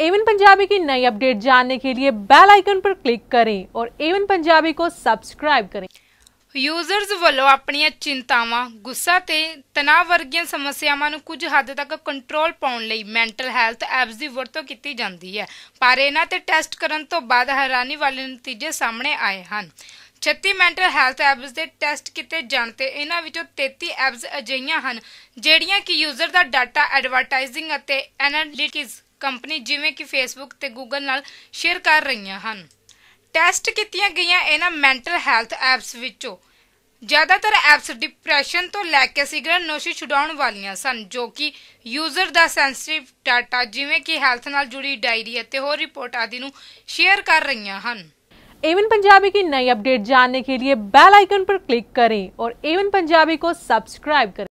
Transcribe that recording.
Avon Punjabi की नई update जानने के लिए बेल आइकन पर क्लिक करें और एवन पंजाबी को सब्सक्राइब करें ਯੂਜ਼ਰਸ ਵੱਲੋਂ ਆਪਣੀਆਂ ਚਿੰਤਾਵਾਂ, ਗੁੱਸਾ ਤੇ ਤਣਾਅ ਵਰਗੀਆਂ ਸਮੱਸਿਆਵਾਂ ਨੂੰ ਕੁਝ ਹੱਦ ਤੱਕ ਕੰਟਰੋਲ ਪਾਉਣ ਲਈ ਮੈਂਟਲ ਹੈਲਥ ਐਪਸ ਦੀ ਵਰਤੋਂ ਕੀਤੀ ਜਾਂਦੀ ਹੈ ਪਰ ਇਹਨਾਂ ਤੇ ਟੈਸਟ ਕਰਨ ਤੋਂ ਬਾਅਦ ਹੈਰਾਨੀ ਵਾਲੇ ਨਤੀਜੇ ਸਾਹਮਣੇ ਆਏ ਹਨ 36 ਮੈਂਟਲ ਹੈਲਥ ਐਪਸ ਦੇ ਟੈਸਟ ਕੀਤੇ ਜਾਣ ਤੇ ਇਹਨਾਂ ਵਿੱਚੋਂ 33 ਐਪਸ ਅਜਿਹੀਆਂ ਹਨ ਜਿਹੜੀਆਂ ਕਿ ਯੂਜ਼ਰ ਦਾ ਡਾਟਾ ਐਡਵਰਟਾਈਜ਼ਿੰਗ ਅਤੇ ਐਨਾਲਿਟਿਕਸ ਕੰਪਨੀ ਜਿਵੇਂ ਕਿ ਫੇਸਬੁੱਕ ਤੇ ਗੂਗਲ ਨਾਲ ਸ਼ੇਅਰ ਕਰ ਰਹੀਆਂ ਹਨ ਟੈਸਟ ਕੀਤੀਆਂ ਗਈਆਂ ਇਹਨਾਂ ਮੈਂਟਲ ਹੈਲਥ ਐਪਸ ਵਿੱਚੋਂ ਜ਼ਿਆਦਾਤਰ ਐਪਸ ਡਿਪਰੈਸ਼ਨ ਤੋਂ ਲੈ ਕੇ ਸਿਗਰਟ ਨੋਸ਼ੀ ਛੁਡਾਉਣ ਵਾਲੀਆਂ ਸਨ ਜੋ ਕਿ ਯੂਜ਼ਰ ਦਾ ਸੈਂਸਿਟਿਵ ਡਾਟਾ ਜਿਵੇਂ ਕਿ ਹੈਲਥ ਨਾਲ ਜੁੜੀ ਡਾਇਰੀ ਅਤੇ ਹੋਰ ਰਿਪੋਰਟ ਆਦਿ ਨੂੰ ਸ਼ੇਅਰ ਕਰ ਰਹੀਆਂ ਹਨ एवन पंजाबी की नई अपडेट जानने के लिए बेल आइकन पर क्लिक करें और एवन पंजाबी को सब्सक्राइब करें